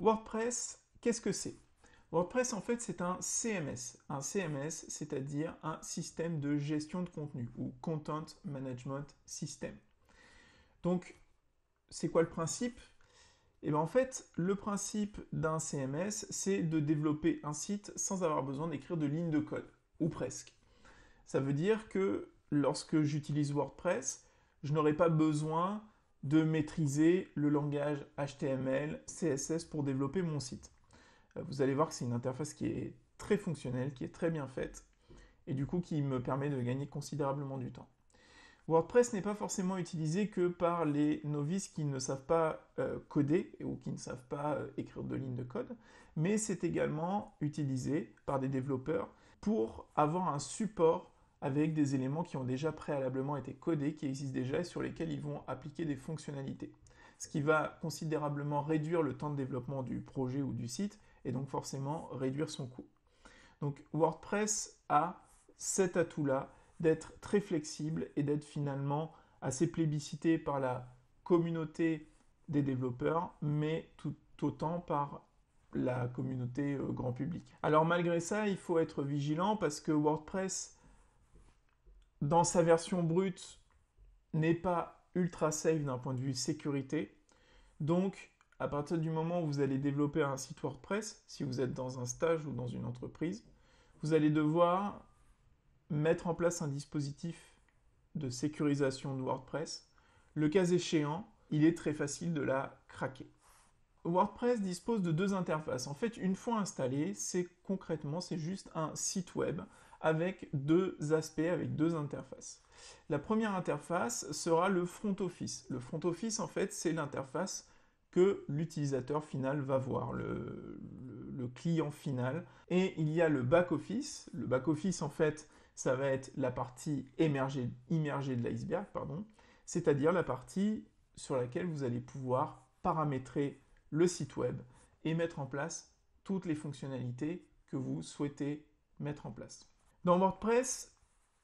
WordPress, qu'est-ce que c'est WordPress, en fait, c'est un CMS. Un CMS, c'est-à-dire un système de gestion de contenu ou Content Management System. Donc, c'est quoi le principe Et eh bien, en fait, le principe d'un CMS, c'est de développer un site sans avoir besoin d'écrire de lignes de code, ou presque. Ça veut dire que lorsque j'utilise WordPress, je n'aurai pas besoin de maîtriser le langage HTML, CSS pour développer mon site. Euh, vous allez voir que c'est une interface qui est très fonctionnelle, qui est très bien faite, et du coup qui me permet de gagner considérablement du temps. WordPress n'est pas forcément utilisé que par les novices qui ne savent pas euh, coder ou qui ne savent pas euh, écrire de lignes de code, mais c'est également utilisé par des développeurs pour avoir un support avec des éléments qui ont déjà préalablement été codés, qui existent déjà et sur lesquels ils vont appliquer des fonctionnalités. Ce qui va considérablement réduire le temps de développement du projet ou du site et donc forcément réduire son coût. Donc WordPress a cet atout-là d'être très flexible et d'être finalement assez plébiscité par la communauté des développeurs, mais tout autant par la communauté euh, grand public. Alors malgré ça, il faut être vigilant parce que WordPress dans sa version brute, n'est pas ultra safe d'un point de vue sécurité. Donc, à partir du moment où vous allez développer un site WordPress, si vous êtes dans un stage ou dans une entreprise, vous allez devoir mettre en place un dispositif de sécurisation de WordPress. Le cas échéant, il est très facile de la craquer. WordPress dispose de deux interfaces. En fait, une fois installé, c'est concrètement, c'est juste un site web avec deux aspects, avec deux interfaces. La première interface sera le front office. Le front office, en fait, c'est l'interface que l'utilisateur final va voir, le, client final. Et il y a le back-office. Le back-office, en fait, ça va être la partie immergée de l'iceberg, pardon, c'est-à-dire la partie sur laquelle vous allez pouvoir paramétrer le site web et mettre en place toutes les fonctionnalités que vous souhaitez mettre en place. Dans WordPress,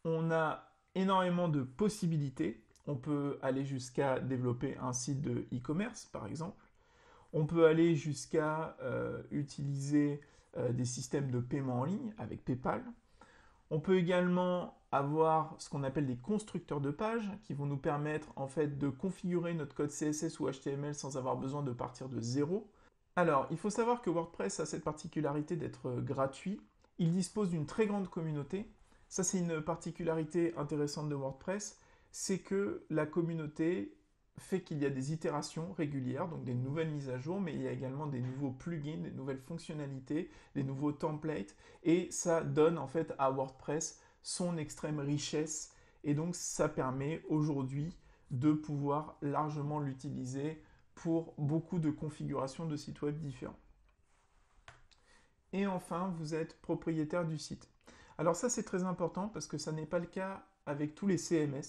on a énormément de possibilités. On peut aller jusqu'à développer un site de e-commerce, par exemple. On peut aller jusqu'à euh, utiliser euh, des systèmes de paiement en ligne avec PayPal. On peut également avoir ce qu'on appelle des constructeurs de pages qui vont nous permettre en fait de configurer notre code CSS ou HTML sans avoir besoin de partir de zéro. Alors, il faut savoir que WordPress a cette particularité d'être euh, gratuit il dispose d'une très grande communauté. Ça, c'est une particularité intéressante de WordPress, c'est que la communauté fait qu'il y a des itérations régulières, donc des nouvelles mises à jour, mais il y a également des nouveaux plugins, des nouvelles fonctionnalités, des nouveaux templates, et ça donne en fait à WordPress son extrême richesse, et donc ça permet aujourd'hui de pouvoir largement l'utiliser pour beaucoup de configurations de sites web différents. Et enfin, vous êtes propriétaire du site. Alors ça, c'est très important parce que ça n'est pas le cas avec tous les CMS.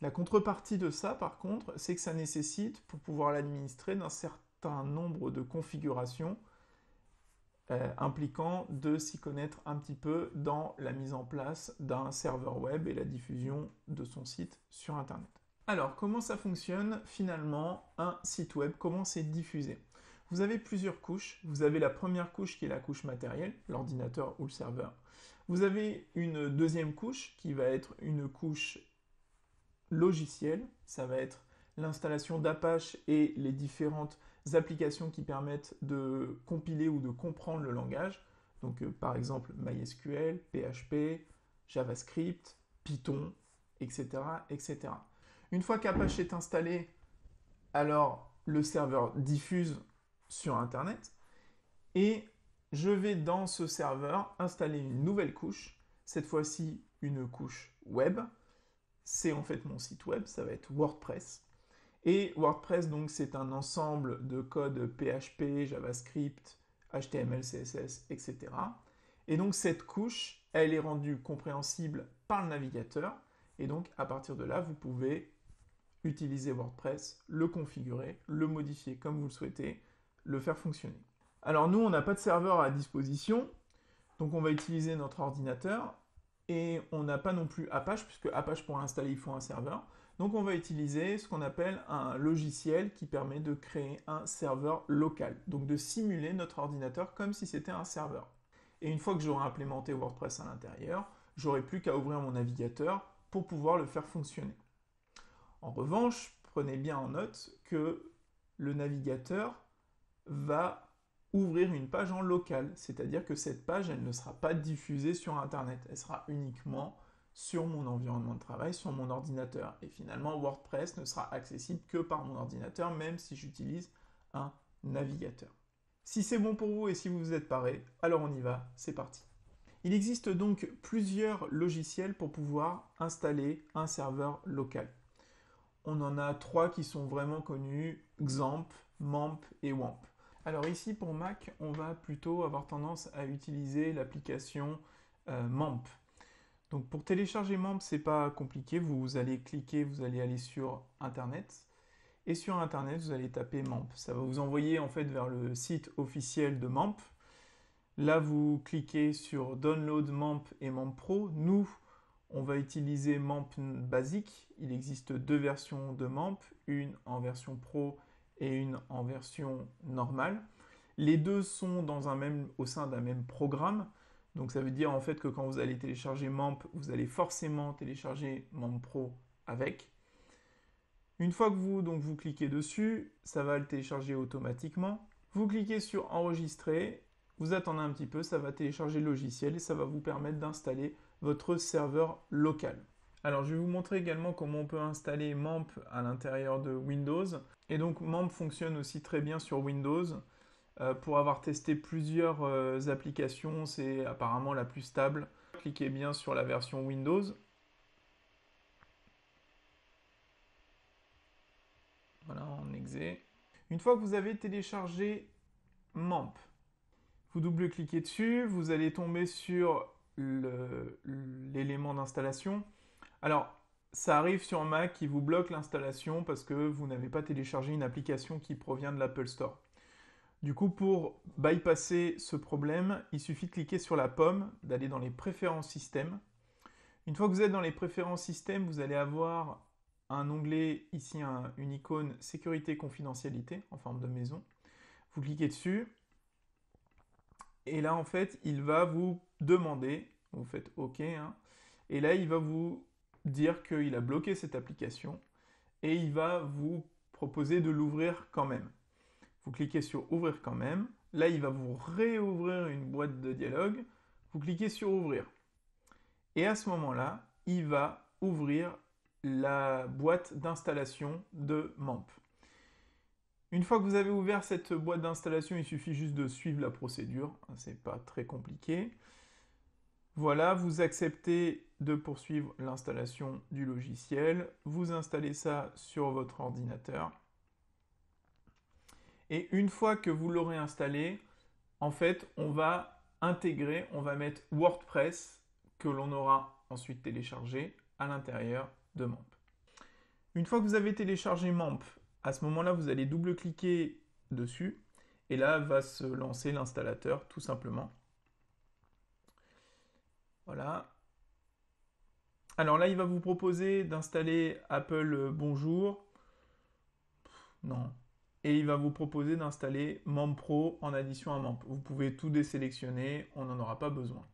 La contrepartie de ça, par contre, c'est que ça nécessite, pour pouvoir l'administrer, d'un certain nombre de configurations euh, impliquant de s'y connaître un petit peu dans la mise en place d'un serveur web et la diffusion de son site sur Internet. Alors, comment ça fonctionne finalement un site web Comment c'est diffusé vous avez plusieurs couches. Vous avez la première couche qui est la couche matérielle, l'ordinateur ou le serveur. Vous avez une deuxième couche qui va être une couche logicielle. Ça va être l'installation d'Apache et les différentes applications qui permettent de compiler ou de comprendre le langage. Donc euh, par exemple MySQL, PHP, JavaScript, Python, etc. etc. Une fois qu'Apache est installé, alors le serveur diffuse sur Internet. Et je vais dans ce serveur installer une nouvelle couche, cette fois-ci une couche web. C'est en fait mon site web, ça va être WordPress. Et WordPress, donc, c'est un ensemble de codes PHP, JavaScript, HTML, CSS, etc. Et donc, cette couche, elle est rendue compréhensible par le navigateur. Et donc, à partir de là, vous pouvez utiliser WordPress, le configurer, le modifier comme vous le souhaitez, le faire fonctionner. Alors nous, on n'a pas de serveur à disposition, donc on va utiliser notre ordinateur, et on n'a pas non plus Apache, puisque Apache pour l'installer, il faut un serveur. Donc on va utiliser ce qu'on appelle un logiciel qui permet de créer un serveur local, donc de simuler notre ordinateur comme si c'était un serveur. Et une fois que j'aurai implémenté WordPress à l'intérieur, j'aurai plus qu'à ouvrir mon navigateur pour pouvoir le faire fonctionner. En revanche, prenez bien en note que le navigateur va ouvrir une page en local, c'est-à-dire que cette page, elle ne sera pas diffusée sur Internet, elle sera uniquement sur mon environnement de travail, sur mon ordinateur. Et finalement, WordPress ne sera accessible que par mon ordinateur, même si j'utilise un navigateur. Si c'est bon pour vous et si vous vous êtes paré, alors on y va, c'est parti. Il existe donc plusieurs logiciels pour pouvoir installer un serveur local. On en a trois qui sont vraiment connus, XAMPP, MAMP et WAMP. Alors ici, pour Mac, on va plutôt avoir tendance à utiliser l'application euh, MAMP. Donc pour télécharger MAMP, c'est pas compliqué. Vous allez cliquer, vous allez aller sur Internet. Et sur Internet, vous allez taper MAMP. Ça va vous envoyer en fait vers le site officiel de MAMP. Là, vous cliquez sur Download MAMP et MAMP Pro. Nous, on va utiliser MAMP basique. Il existe deux versions de MAMP, une en version Pro et une en version normale. Les deux sont dans un même, au sein d'un même programme. Donc ça veut dire en fait que quand vous allez télécharger MAMP, vous allez forcément télécharger MAMP Pro avec. Une fois que vous, donc, vous cliquez dessus, ça va le télécharger automatiquement. Vous cliquez sur enregistrer, vous attendez un petit peu, ça va télécharger le logiciel et ça va vous permettre d'installer votre serveur local. Alors je vais vous montrer également comment on peut installer MAMP à l'intérieur de Windows. Et donc MAMP fonctionne aussi très bien sur Windows. Euh, pour avoir testé plusieurs euh, applications, c'est apparemment la plus stable. Cliquez bien sur la version Windows. Voilà, en exé. Une fois que vous avez téléchargé MAMP, vous double-cliquez dessus, vous allez tomber sur l'élément d'installation. Alors, ça arrive sur Mac qui vous bloque l'installation parce que vous n'avez pas téléchargé une application qui provient de l'Apple Store. Du coup, pour bypasser ce problème, il suffit de cliquer sur la pomme, d'aller dans les préférences système. Une fois que vous êtes dans les préférences système, vous allez avoir un onglet, ici une icône sécurité confidentialité en forme de maison. Vous cliquez dessus et là en fait il va vous demander, vous faites OK, hein. et là il va vous dire qu'il a bloqué cette application et il va vous proposer de l'ouvrir quand même. Vous cliquez sur Ouvrir quand même. Là, il va vous réouvrir une boîte de dialogue. Vous cliquez sur Ouvrir. Et à ce moment-là, il va ouvrir la boîte d'installation de MAMP. Une fois que vous avez ouvert cette boîte d'installation, il suffit juste de suivre la procédure. Ce n'est pas très compliqué. Voilà, vous acceptez de poursuivre l'installation du logiciel. Vous installez ça sur votre ordinateur. Et une fois que vous l'aurez installé, en fait, on va intégrer, on va mettre WordPress que l'on aura ensuite téléchargé à l'intérieur de MAMP. Une fois que vous avez téléchargé MAMP, à ce moment-là, vous allez double-cliquer dessus et là va se lancer l'installateur tout simplement. Voilà, alors là, il va vous proposer d'installer Apple euh, Bonjour. Non. Et il va vous proposer d'installer MAMP Pro en addition à MAMP. Vous pouvez tout désélectionner, on n'en aura pas besoin.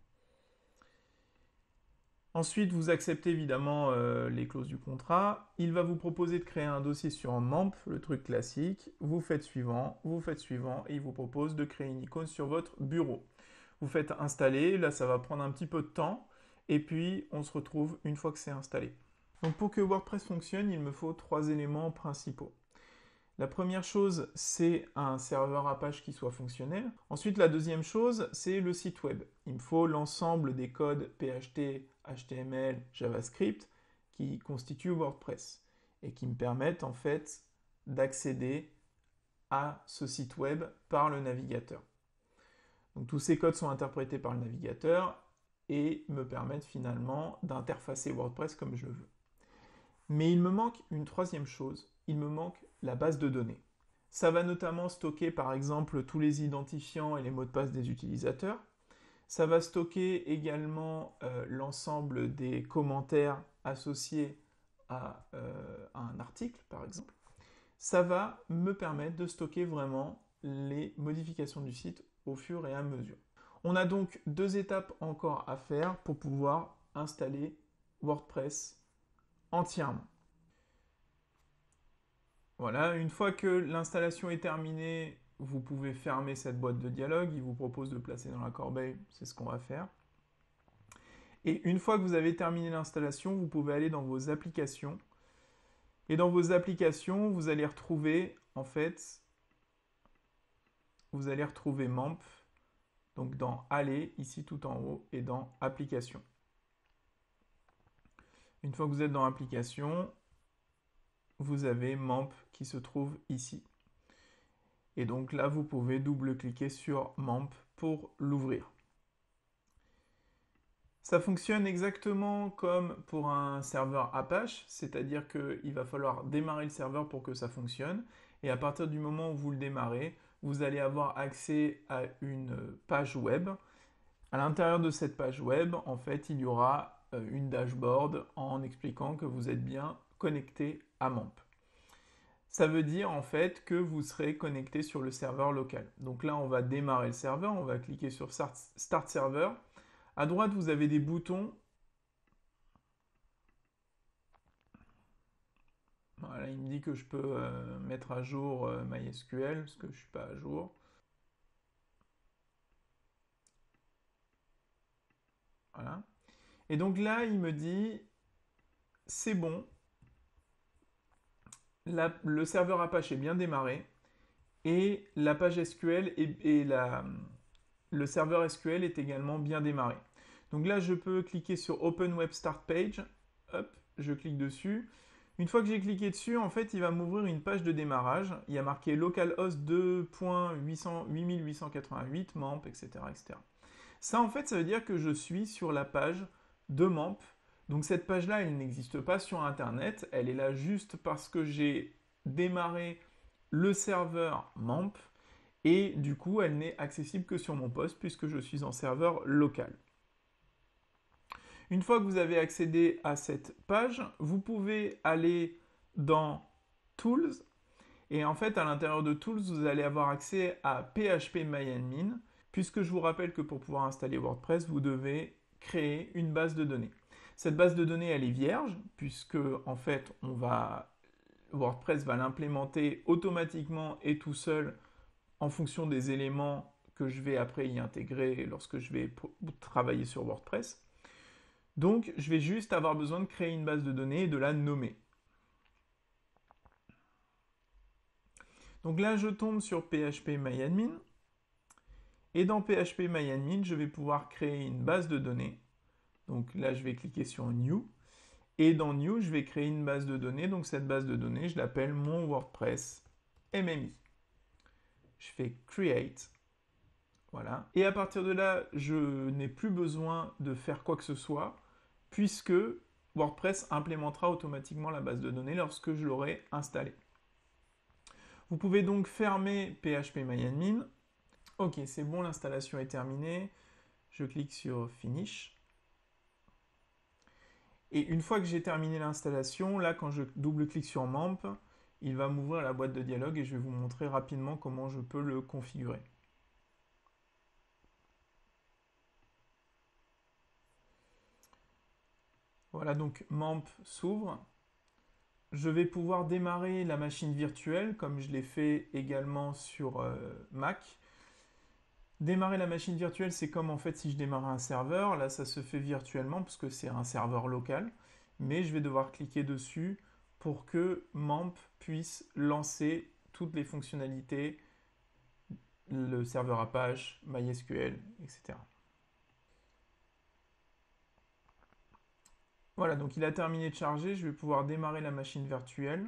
Ensuite, vous acceptez évidemment euh, les clauses du contrat. Il va vous proposer de créer un dossier sur MAMP, le truc classique. Vous faites suivant, vous faites suivant, et il vous propose de créer une icône sur votre bureau. Vous faites installer, là ça va prendre un petit peu de temps. Et puis, on se retrouve une fois que c'est installé. Donc pour que WordPress fonctionne, il me faut trois éléments principaux. La première chose, c'est un serveur Apache qui soit fonctionnel. Ensuite, la deuxième chose, c'est le site web. Il me faut l'ensemble des codes PHP, HTML, JavaScript qui constituent WordPress et qui me permettent en fait d'accéder à ce site web par le navigateur. Donc tous ces codes sont interprétés par le navigateur et me permettre finalement d'interfacer WordPress comme je veux. Mais il me manque une troisième chose, il me manque la base de données. Ça va notamment stocker par exemple tous les identifiants et les mots de passe des utilisateurs. Ça va stocker également euh, l'ensemble des commentaires associés euh, à un article par exemple. Ça va me permettre de stocker vraiment les modifications du site au fur et à mesure. On a donc deux étapes encore à faire pour pouvoir installer WordPress entièrement. Voilà, une fois que l'installation est terminée, vous pouvez fermer cette boîte de dialogue. Il vous propose de placer dans la corbeille, c'est ce qu'on va faire. Et une fois que vous avez terminé l'installation, vous pouvez aller dans vos applications. Et dans vos applications, vous allez retrouver, en fait, vous allez retrouver MAMP. Donc dans Aller, ici tout en haut, et dans Application. Une fois que vous êtes dans Application, vous avez MAMP qui se trouve ici. Et donc là, vous pouvez double-cliquer sur MAMP pour l'ouvrir. Ça fonctionne exactement comme pour un serveur Apache, c'est-à-dire qu'il va falloir démarrer le serveur pour que ça fonctionne. Et à partir du moment où vous le démarrez, vous allez avoir accès à une euh, page web. À l'intérieur de cette page web, en fait, il y aura euh, une dashboard en expliquant que vous êtes bien connecté à MAMP. Ça veut dire en fait que vous serez connecté sur le serveur local. Donc là, on va démarrer le serveur, on va cliquer sur Start Server. À droite, vous avez des boutons Euh, il me dit que je peux euh, mettre à jour euh, MySQL, parce que je ne suis pas à jour. Voilà. Et donc là, il me dit, c'est bon, le serveur Apache est bien démarré, et la page SQL et le serveur SQL est également bien démarré. Donc là, je peux cliquer sur Open Web Start Page. Hop, je clique dessus. Une fois que j'ai cliqué dessus, en fait, il va m'ouvrir une page de démarrage. Il y a marqué localhost 2.8888, MAMP, etc., etc. Ça, en fait, ça veut dire que je suis sur la page de MAMP. Donc cette page-là, elle n'existe pas sur Internet. Elle est là juste parce que j'ai démarré le serveur MAMP. Et du coup, elle n'est accessible que sur mon poste puisque je suis en serveur local. Une fois que vous avez accédé à cette page, vous pouvez aller dans Tools. Et en fait, à l'intérieur de Tools, vous allez avoir accès à PHP MyAdmin, puisque je vous rappelle que pour pouvoir installer WordPress, vous devez créer une base de données. Cette base de données, elle est vierge, puisque en fait, on va... WordPress va l'implémenter automatiquement et tout seul en fonction des éléments que je vais après y intégrer lorsque je vais travailler sur WordPress. Donc, je vais juste avoir besoin de créer une base de données et de la nommer. Donc là, je tombe sur PHP MyAdmin. Et dans PHP MyAdmin, je vais pouvoir créer une base de données. Donc là, je vais cliquer sur New. Et dans New, je vais créer une base de données. Donc cette base de données, je l'appelle mon WordPress MMI. Je fais Create. Voilà. Et à partir de là, je n'ai plus besoin de faire quoi que ce soit puisque WordPress implémentera automatiquement la base de données lorsque je l'aurai installée. Vous pouvez donc fermer PHP MyAdmin. Ok, c'est bon, l'installation est terminée. Je clique sur Finish. Et une fois que j'ai terminé l'installation, là quand je double-clique sur MAMP, il va m'ouvrir la boîte de dialogue et je vais vous montrer rapidement comment je peux le configurer. Voilà, donc MAMP s'ouvre. Je vais pouvoir démarrer la machine virtuelle, comme je l'ai fait également sur euh, Mac. Démarrer la machine virtuelle, c'est comme en fait si je démarrais un serveur. Là, ça se fait virtuellement parce que c'est un serveur local. Mais je vais devoir cliquer dessus pour que MAMP puisse lancer toutes les fonctionnalités, le serveur Apache, MySQL, etc. Voilà, donc il a terminé de charger, je vais pouvoir démarrer la machine virtuelle.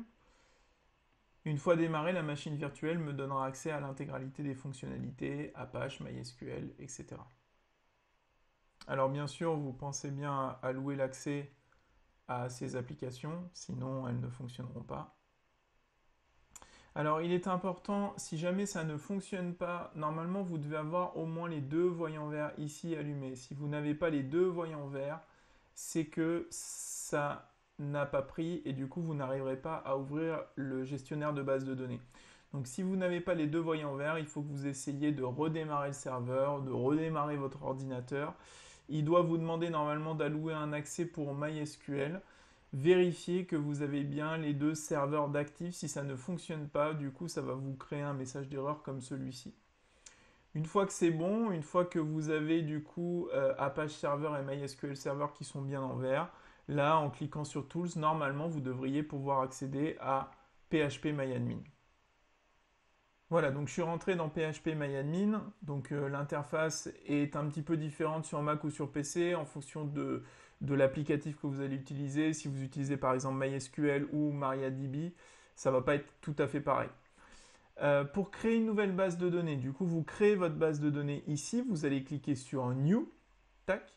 Une fois démarrée, la machine virtuelle me donnera accès à l'intégralité des fonctionnalités Apache, MySQL, etc. Alors bien sûr, vous pensez bien à louer l'accès à ces applications, sinon elles ne fonctionneront pas. Alors il est important, si jamais ça ne fonctionne pas, normalement vous devez avoir au moins les deux voyants verts ici allumés. Si vous n'avez pas les deux voyants verts, c'est que ça n'a pas pris et du coup vous n'arriverez pas à ouvrir le gestionnaire de base de données. Donc si vous n'avez pas les deux voyants verts, il faut que vous essayiez de redémarrer le serveur, de redémarrer votre ordinateur. Il doit vous demander normalement d'allouer un accès pour MySQL. Vérifiez que vous avez bien les deux serveurs d'actifs. Si ça ne fonctionne pas, du coup ça va vous créer un message d'erreur comme celui-ci. Une fois que c'est bon, une fois que vous avez du coup euh, Apache Server et MySQL Server qui sont bien en vert, là en cliquant sur Tools, normalement vous devriez pouvoir accéder à PHP MyAdmin. Voilà, donc je suis rentré dans PHP MyAdmin. Donc euh, l'interface est un petit peu différente sur Mac ou sur PC en fonction de, de l'applicatif que vous allez utiliser. Si vous utilisez par exemple MySQL ou MariaDB, ça ne va pas être tout à fait pareil. Euh, pour créer une nouvelle base de données, du coup, vous créez votre base de données ici, vous allez cliquer sur New, tac,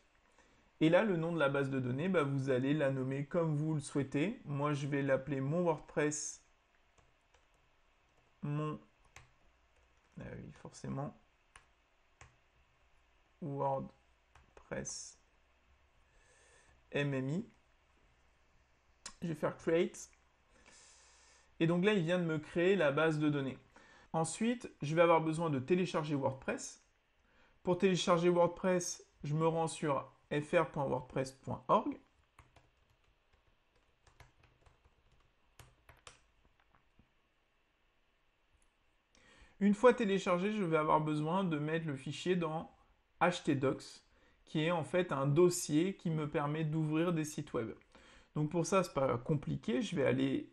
et là, le nom de la base de données, bah, vous allez la nommer comme vous le souhaitez. Moi, je vais l'appeler mon WordPress, mon, ah oui, forcément, WordPress MMI. Je vais faire Create. Et donc là, il vient de me créer la base de données. Ensuite, je vais avoir besoin de télécharger WordPress. Pour télécharger WordPress, je me rends sur fr.wordpress.org. Une fois téléchargé, je vais avoir besoin de mettre le fichier dans htdocs, qui est en fait un dossier qui me permet d'ouvrir des sites web. Donc pour ça, ce n'est pas compliqué. Je vais aller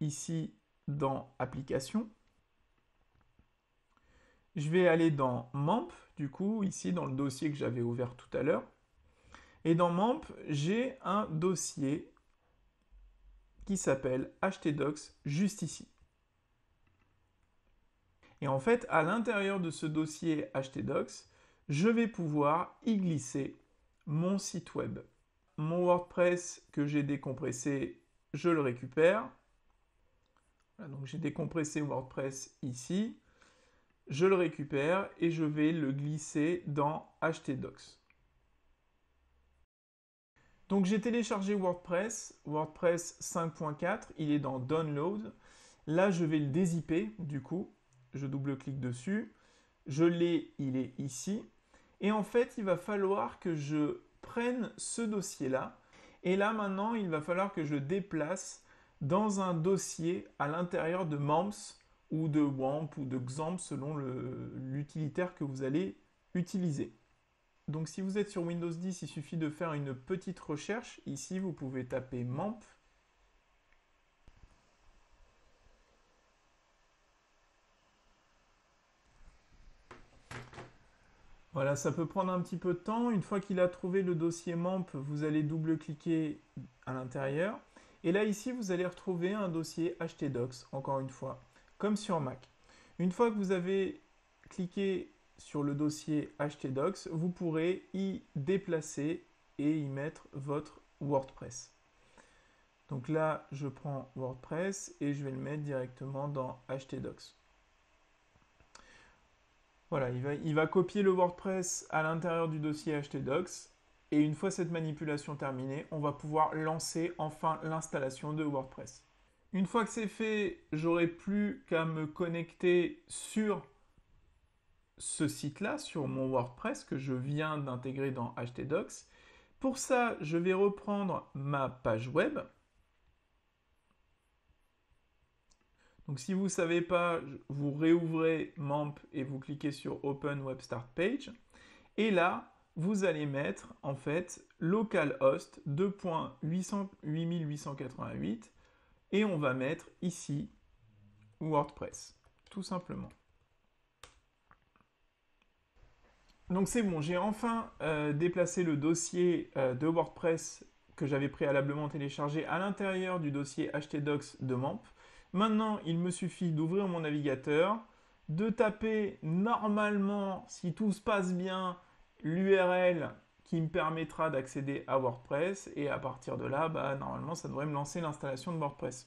ici dans Applications je vais aller dans MAMP, du coup, ici dans le dossier que j'avais ouvert tout à l'heure. Et dans MAMP, j'ai un dossier qui s'appelle htdocs juste ici. Et en fait, à l'intérieur de ce dossier htdocs, je vais pouvoir y glisser mon site web. Mon WordPress que j'ai décompressé, je le récupère. donc j'ai décompressé WordPress ici je le récupère et je vais le glisser dans htdocs. Donc j'ai téléchargé WordPress, WordPress 5.4, il est dans Download. Là, je vais le dézipper, du coup, je double-clique dessus. Je l'ai, il est ici. Et en fait, il va falloir que je prenne ce dossier-là. Et là, maintenant, il va falloir que je déplace dans un dossier à l'intérieur de MAMS, ou de WAMP ou de XAMPP selon l'utilitaire que vous allez utiliser. Donc si vous êtes sur Windows 10, il suffit de faire une petite recherche. Ici, vous pouvez taper MAMP. Voilà, ça peut prendre un petit peu de temps. Une fois qu'il a trouvé le dossier MAMP, vous allez double-cliquer à l'intérieur. Et là, ici, vous allez retrouver un dossier HTDocs, encore une fois comme sur Mac. Une fois que vous avez cliqué sur le dossier htdocs, vous pourrez y déplacer et y mettre votre WordPress. Donc là, je prends WordPress et je vais le mettre directement dans htdocs. Voilà, il va, il va copier le WordPress à l'intérieur du dossier htdocs. Et une fois cette manipulation terminée, on va pouvoir lancer enfin l'installation de WordPress. Une fois que c'est fait, j'aurai plus qu'à me connecter sur ce site-là, sur mon WordPress que je viens d'intégrer dans htdocs. Pour ça, je vais reprendre ma page web. Donc si vous ne savez pas, vous réouvrez MAMP et vous cliquez sur Open Web Start Page. Et là, vous allez mettre en fait localhost 2.8888 et on va mettre ici WordPress, tout simplement. Donc c'est bon, j'ai enfin euh, déplacé le dossier euh, de WordPress que j'avais préalablement téléchargé à l'intérieur du dossier htdocs de MAMP. Maintenant, il me suffit d'ouvrir mon navigateur, de taper normalement, si tout se passe bien, l'URL me permettra d'accéder à WordPress et à partir de là, bah, normalement, ça devrait me lancer l'installation de WordPress.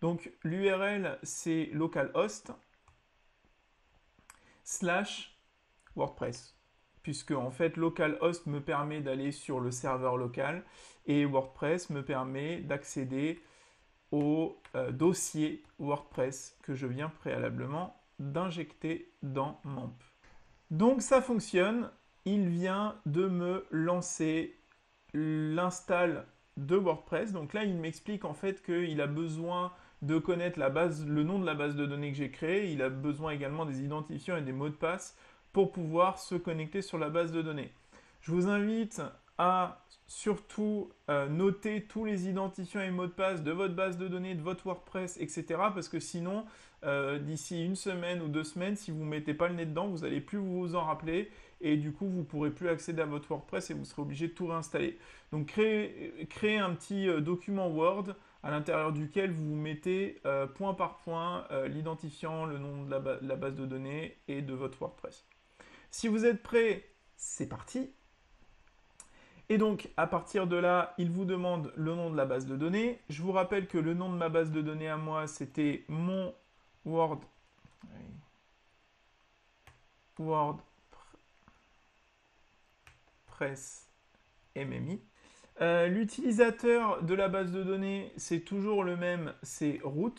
Donc l'URL, c'est localhost slash WordPress puisque en fait localhost me permet d'aller sur le serveur local et WordPress me permet d'accéder au euh, dossier WordPress que je viens préalablement d'injecter dans MAMP. Donc ça fonctionne, il vient de me lancer l'install de WordPress. Donc là, il m'explique en fait qu'il a besoin de connaître le nom de la base de données que j'ai créée. Il a besoin également des identifiants et des mots de passe pour pouvoir se connecter sur la base de données. Je vous invite à surtout euh, noter tous les identifiants et mots de passe de votre base de données, de votre WordPress, etc. Parce que sinon, euh, d'ici une semaine ou deux semaines, si vous ne mettez pas le nez dedans, vous n'allez plus vous en rappeler et du coup vous ne pourrez plus accéder à votre WordPress et vous serez obligé de tout réinstaller. Donc créez, un petit euh, document Word à l'intérieur duquel vous mettez euh, point par point euh, l'identifiant, le nom de la, la base de données et de votre WordPress. Si vous êtes prêt, c'est parti. Et donc, à partir de là, il vous demande le nom de la base de données. Je vous rappelle que le nom de ma base de données à moi, c'était mon Word, Word MMI. Euh, l'utilisateur de la base de données, c'est toujours le même, c'est root,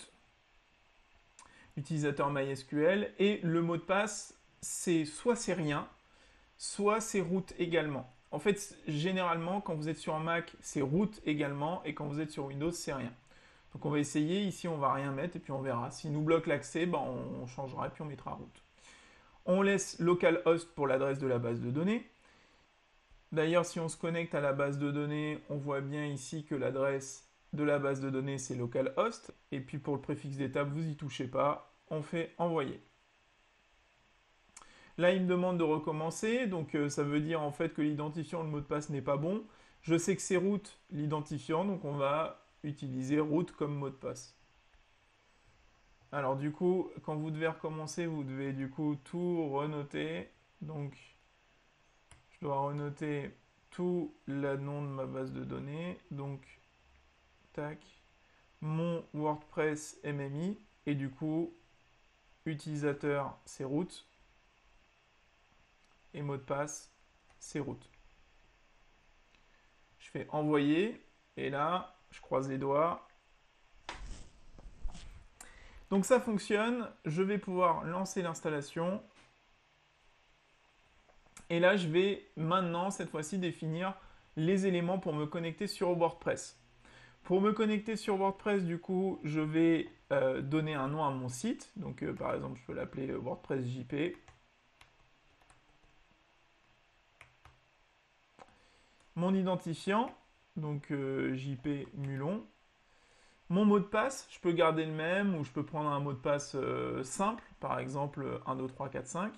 utilisateur MySQL, et le mot de passe, c'est soit c'est rien, soit c'est root également. En fait, généralement, quand vous êtes sur un Mac, c'est root également, et quand vous êtes sur Windows, c'est rien. Donc on va essayer, ici on va rien mettre, et puis on verra. S'il nous bloque l'accès, ben, on changera, et puis on mettra root. On laisse localhost pour l'adresse de la base de données. D'ailleurs, si on se connecte à la base de données, on voit bien ici que l'adresse de la base de données, c'est localhost. Et puis pour le préfixe d'étape, vous y touchez pas. On fait envoyer. Là, il me demande de recommencer. Donc euh, ça veut dire en fait que l'identifiant, le mot de passe n'est pas bon. Je sais que c'est root l'identifiant, donc on va utiliser route comme mot de passe. Alors du coup, quand vous devez recommencer, vous devez du coup tout renoter. Donc dois renoter tout le nom de ma base de données. Donc, tac, mon WordPress MMI. Et du coup, utilisateur, c'est route Et mot de passe, c'est route Je fais envoyer. Et là, je croise les doigts. Donc ça fonctionne. Je vais pouvoir lancer l'installation. Et là, je vais maintenant, cette fois-ci, définir les éléments pour me connecter sur WordPress. Pour me connecter sur WordPress, du coup, je vais euh, donner un nom à mon site. Donc, euh, par exemple, je peux l'appeler euh, WordPress JP. Mon identifiant, donc JP Mulon. Mon mot de passe, je peux garder le même ou je peux prendre un mot de passe simple, par exemple 1, 2, 3, 4, 5.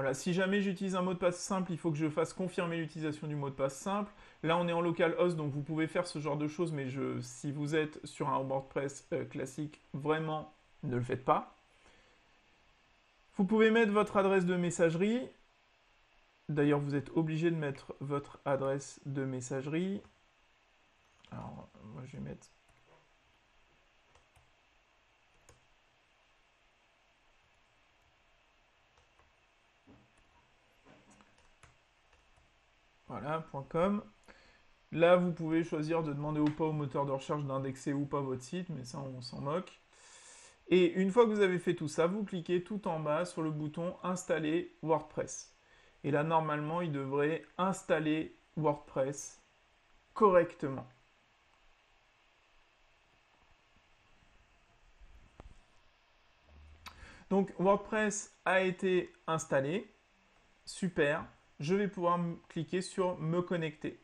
Voilà, si jamais j'utilise un mot de passe simple, il faut que je fasse confirmer l'utilisation du mot de passe simple. Là, on est en localhost, donc vous pouvez faire ce genre de choses, mais si vous êtes sur un WordPress euh, classique, vraiment, ne le faites pas. Vous pouvez mettre votre adresse de messagerie. D'ailleurs, vous êtes obligé de mettre votre adresse de messagerie. Alors, moi, je vais mettre Voilà, .com. Là, vous pouvez choisir de demander ou pas au moteur de recherche d'indexer ou pas votre site, mais ça, on s'en moque. Et une fois que vous avez fait tout ça, vous cliquez tout en bas sur le bouton Installer WordPress. Et là, normalement, il devrait installer WordPress correctement. Donc WordPress a été installé. Super je vais pouvoir cliquer sur me connecter.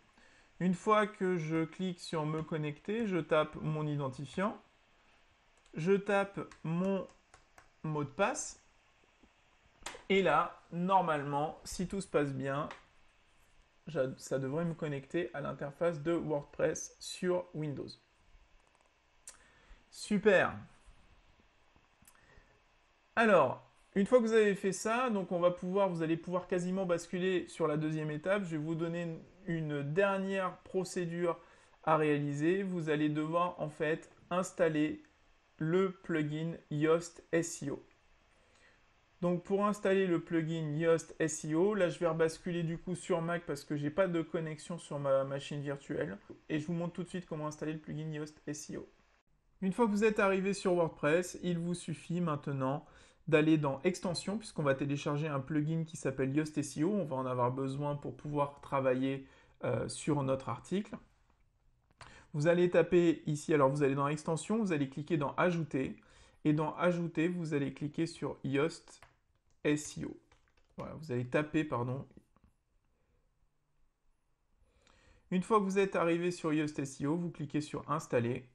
Une fois que je clique sur me connecter, je tape mon identifiant, je tape mon mot de passe, et là, normalement, si tout se passe bien, ça devrait me connecter à l'interface de WordPress sur Windows. Super. Alors, une fois que vous avez fait ça, donc on va pouvoir, vous allez pouvoir quasiment basculer sur la deuxième étape. Je vais vous donner une dernière procédure à réaliser. Vous allez devoir en fait installer le plugin Yoast SEO. Donc pour installer le plugin Yoast SEO, là je vais rebasculer du coup sur Mac parce que j'ai pas de connexion sur ma machine virtuelle et je vous montre tout de suite comment installer le plugin Yoast SEO. Une fois que vous êtes arrivé sur WordPress, il vous suffit maintenant d'aller dans Extension, puisqu'on va télécharger un plugin qui s'appelle Yoast SEO. On va en avoir besoin pour pouvoir travailler euh, sur notre article. Vous allez taper ici, alors vous allez dans Extension, vous allez cliquer dans Ajouter. Et dans Ajouter, vous allez cliquer sur Yoast SEO. Voilà, vous allez taper, pardon. Une fois que vous êtes arrivé sur Yoast SEO, vous cliquez sur Installer.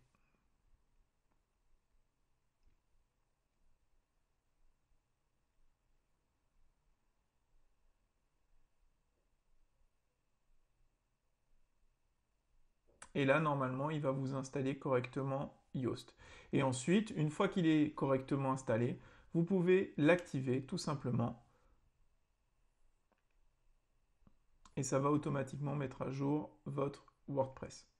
Et là, normalement, il va vous installer correctement Yoast. Et ensuite, une fois qu'il est correctement installé, vous pouvez l'activer tout simplement. Et ça va automatiquement mettre à jour votre WordPress.